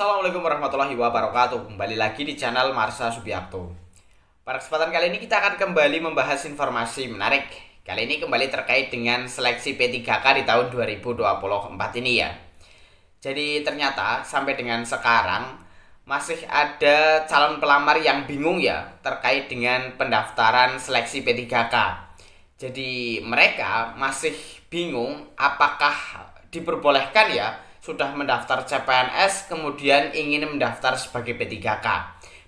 Assalamualaikum warahmatullahi wabarakatuh Kembali lagi di channel Marsa Subiakto Pada kesempatan kali ini kita akan kembali membahas informasi menarik Kali ini kembali terkait dengan seleksi P3K di tahun 2024 ini ya Jadi ternyata sampai dengan sekarang Masih ada calon pelamar yang bingung ya Terkait dengan pendaftaran seleksi P3K Jadi mereka masih bingung apakah diperbolehkan ya sudah mendaftar CPNS kemudian ingin mendaftar sebagai P3K.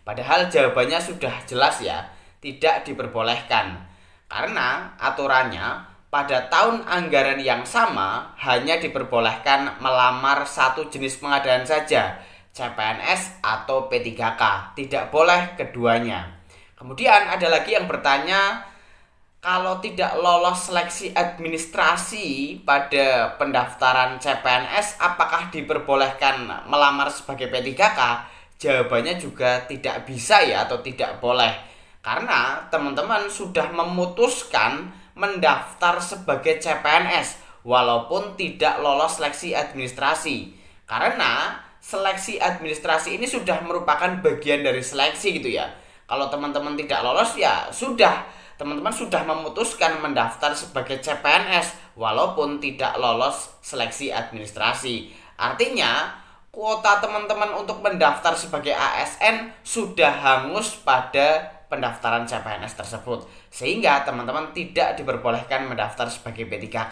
Padahal jawabannya sudah jelas ya, tidak diperbolehkan. Karena aturannya pada tahun anggaran yang sama hanya diperbolehkan melamar satu jenis pengadaan saja, CPNS atau P3K, tidak boleh keduanya. Kemudian ada lagi yang bertanya kalau tidak lolos seleksi administrasi pada pendaftaran CPNS apakah diperbolehkan melamar sebagai P3K? Jawabannya juga tidak bisa ya atau tidak boleh. Karena teman-teman sudah memutuskan mendaftar sebagai CPNS walaupun tidak lolos seleksi administrasi. Karena seleksi administrasi ini sudah merupakan bagian dari seleksi gitu ya. Kalau teman-teman tidak lolos ya sudah teman-teman sudah memutuskan mendaftar sebagai CPNS walaupun tidak lolos seleksi administrasi. Artinya, kuota teman-teman untuk mendaftar sebagai ASN sudah hangus pada pendaftaran CPNS tersebut. Sehingga teman-teman tidak diperbolehkan mendaftar sebagai P3K.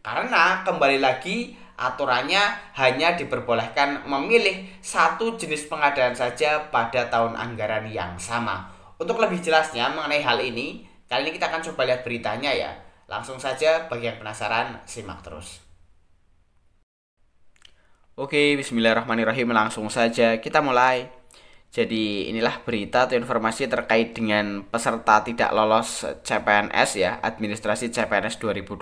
Karena kembali lagi aturannya hanya diperbolehkan memilih satu jenis pengadaan saja pada tahun anggaran yang sama. Untuk lebih jelasnya mengenai hal ini, Kali ini kita akan coba lihat beritanya ya. Langsung saja bagi yang penasaran, simak terus. Oke, bismillahirrahmanirrahim. Langsung saja kita mulai. Jadi inilah berita atau informasi terkait dengan peserta tidak lolos CPNS ya, administrasi CPNS 2024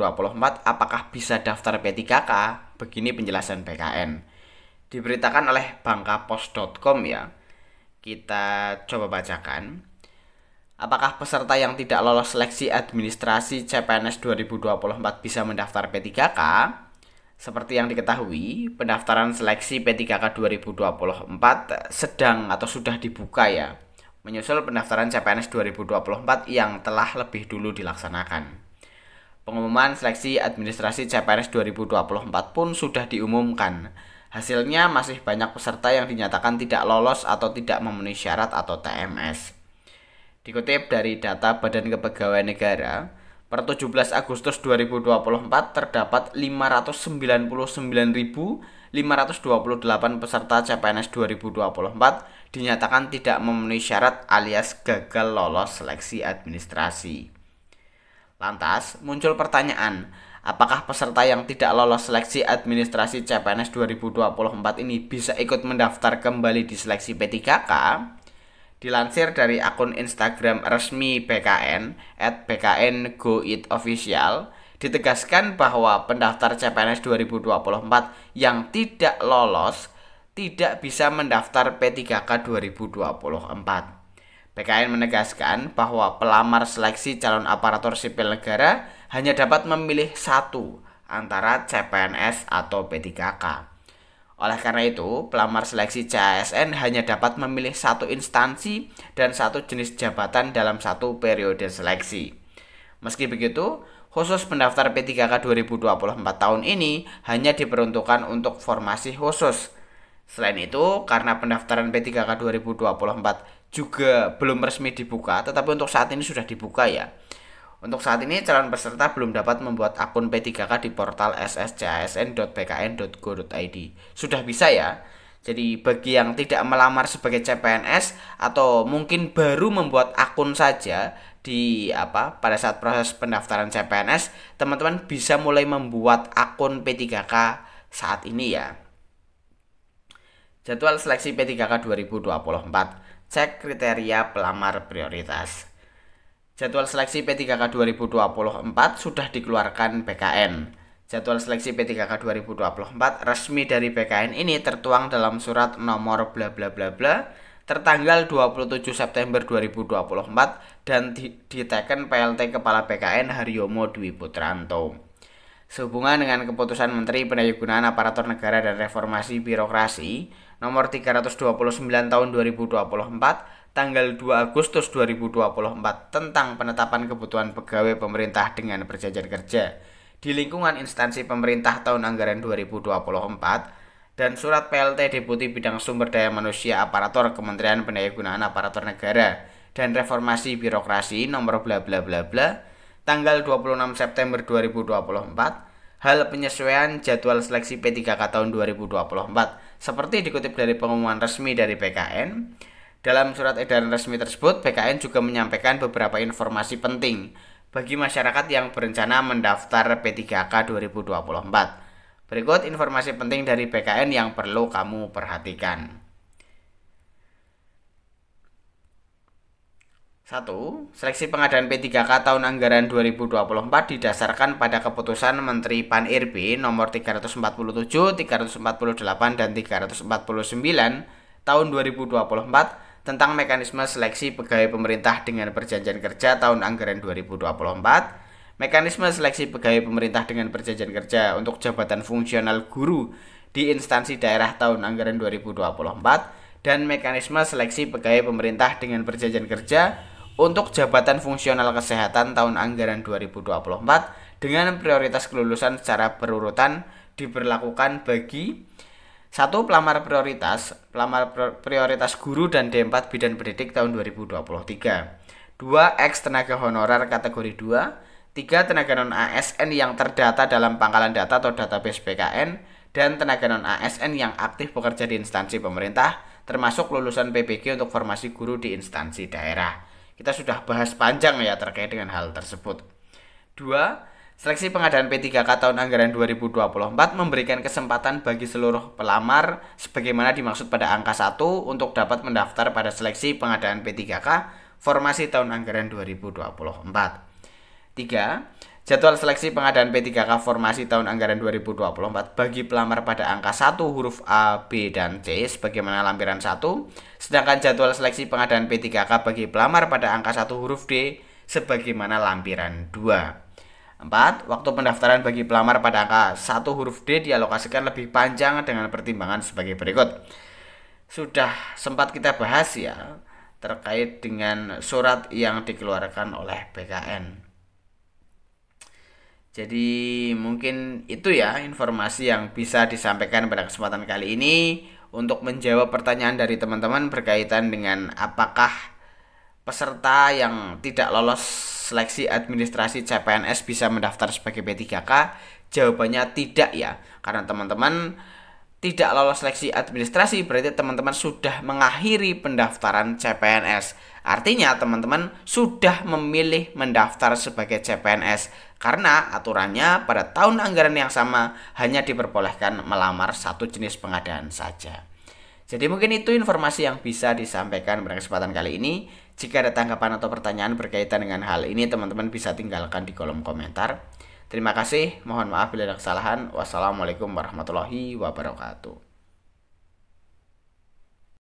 apakah bisa daftar P3K? Begini penjelasan BKN. Diberitakan oleh bangkapos.com ya. Kita coba bacakan. Apakah peserta yang tidak lolos seleksi administrasi CPNS 2024 bisa mendaftar P3K? Seperti yang diketahui, pendaftaran seleksi P3K 2024 sedang atau sudah dibuka ya, menyusul pendaftaran CPNS 2024 yang telah lebih dulu dilaksanakan. Pengumuman seleksi administrasi CPNS 2024 pun sudah diumumkan. Hasilnya masih banyak peserta yang dinyatakan tidak lolos atau tidak memenuhi syarat atau TMS. Dikutip dari data Badan Kepegawaian Negara, per 17 Agustus 2024 terdapat 599.528 peserta CPNS 2024 dinyatakan tidak memenuhi syarat alias gagal lolos seleksi administrasi. Lantas, muncul pertanyaan, apakah peserta yang tidak lolos seleksi administrasi CPNS 2024 ini bisa ikut mendaftar kembali di seleksi P3K? Dilansir dari akun Instagram resmi BKN at BKN Go It Official, ditegaskan bahwa pendaftar CPNS 2024 yang tidak lolos tidak bisa mendaftar P3K 2024. BKN menegaskan bahwa pelamar seleksi calon aparatur sipil negara hanya dapat memilih satu antara CPNS atau P3K. Oleh karena itu, pelamar seleksi CASN hanya dapat memilih satu instansi dan satu jenis jabatan dalam satu periode seleksi. Meski begitu, khusus pendaftar P3K 2024 tahun ini hanya diperuntukkan untuk formasi khusus. Selain itu, karena pendaftaran P3K 2024 juga belum resmi dibuka, tetapi untuk saat ini sudah dibuka ya. Untuk saat ini, calon peserta belum dapat membuat akun P3K di portal sscasn.bkn.go.id. Sudah bisa ya? Jadi bagi yang tidak melamar sebagai CPNS atau mungkin baru membuat akun saja di apa pada saat proses pendaftaran CPNS, teman-teman bisa mulai membuat akun P3K saat ini ya. Jadwal seleksi P3K 2024. Cek kriteria pelamar prioritas. Jadwal seleksi P3K 2024 sudah dikeluarkan BKN. Jadwal seleksi P3K 2024 resmi dari BKN ini tertuang dalam surat nomor bla bla bla bla tertanggal 27 September 2024 dan diteken PLT Kepala BKN Haryomo Dwi Putranto. Sehubungan dengan keputusan Menteri Pendayagunaan Aparatur Negara dan Reformasi Birokrasi nomor 329 tahun 2024 tanggal 2 Agustus 2024 tentang penetapan kebutuhan pegawai pemerintah dengan perjanjian kerja di lingkungan instansi pemerintah tahun anggaran 2024 dan surat PLT Deputi Bidang Sumber Daya Manusia Aparatur Kementerian Pendayagunaan Aparatur Negara dan Reformasi Birokrasi nomor bla bla bla bla tanggal 26 September 2024 hal penyesuaian jadwal seleksi P3K tahun 2024 seperti dikutip dari pengumuman resmi dari PKN dalam surat edaran resmi tersebut, BKN juga menyampaikan beberapa informasi penting bagi masyarakat yang berencana mendaftar P3K 2024. Berikut informasi penting dari BKN yang perlu kamu perhatikan. 1. Seleksi pengadaan P3K tahun anggaran 2024 didasarkan pada keputusan Menteri pan rb nomor 347, 348, dan 349 tahun 2024 tentang mekanisme seleksi pegawai pemerintah dengan perjanjian kerja tahun anggaran 2024 Mekanisme seleksi pegawai pemerintah dengan perjanjian kerja untuk jabatan fungsional guru di instansi daerah tahun anggaran 2024 dan mekanisme seleksi pegawai pemerintah dengan perjanjian kerja untuk jabatan fungsional kesehatan tahun anggaran 2024 dengan prioritas kelulusan secara berurutan diberlakukan bagi satu pelamar prioritas, pelamar prioritas guru dan D4 bidan pendidik tahun 2023. dua ex tenaga honorer kategori 2, tiga tenaga non ASN yang terdata dalam pangkalan data atau database PKN dan tenaga non ASN yang aktif bekerja di instansi pemerintah termasuk lulusan PPG untuk formasi guru di instansi daerah. Kita sudah bahas panjang ya terkait dengan hal tersebut. dua Seleksi pengadaan P3K tahun anggaran 2024 memberikan kesempatan bagi seluruh pelamar sebagaimana dimaksud pada angka 1 untuk dapat mendaftar pada seleksi pengadaan P3K formasi tahun anggaran 2024. 3. Jadwal seleksi pengadaan P3K formasi tahun anggaran 2024 bagi pelamar pada angka 1 huruf A, B, dan C sebagaimana lampiran 1, sedangkan jadwal seleksi pengadaan P3K bagi pelamar pada angka 1 huruf D sebagaimana lampiran 2. 4. Waktu pendaftaran bagi pelamar pada angka satu huruf D dialokasikan lebih panjang dengan pertimbangan sebagai berikut. Sudah sempat kita bahas ya terkait dengan surat yang dikeluarkan oleh BKN. Jadi mungkin itu ya informasi yang bisa disampaikan pada kesempatan kali ini untuk menjawab pertanyaan dari teman-teman berkaitan dengan apakah peserta yang tidak lolos seleksi administrasi CPNS bisa mendaftar sebagai P3K? Jawabannya tidak ya, karena teman-teman tidak lolos seleksi administrasi berarti teman-teman sudah mengakhiri pendaftaran CPNS. Artinya teman-teman sudah memilih mendaftar sebagai CPNS karena aturannya pada tahun anggaran yang sama hanya diperbolehkan melamar satu jenis pengadaan saja. Jadi mungkin itu informasi yang bisa disampaikan pada kesempatan kali ini. Jika ada tanggapan atau pertanyaan berkaitan dengan hal ini, teman-teman bisa tinggalkan di kolom komentar. Terima kasih, mohon maaf bila ada kesalahan. Wassalamualaikum warahmatullahi wabarakatuh.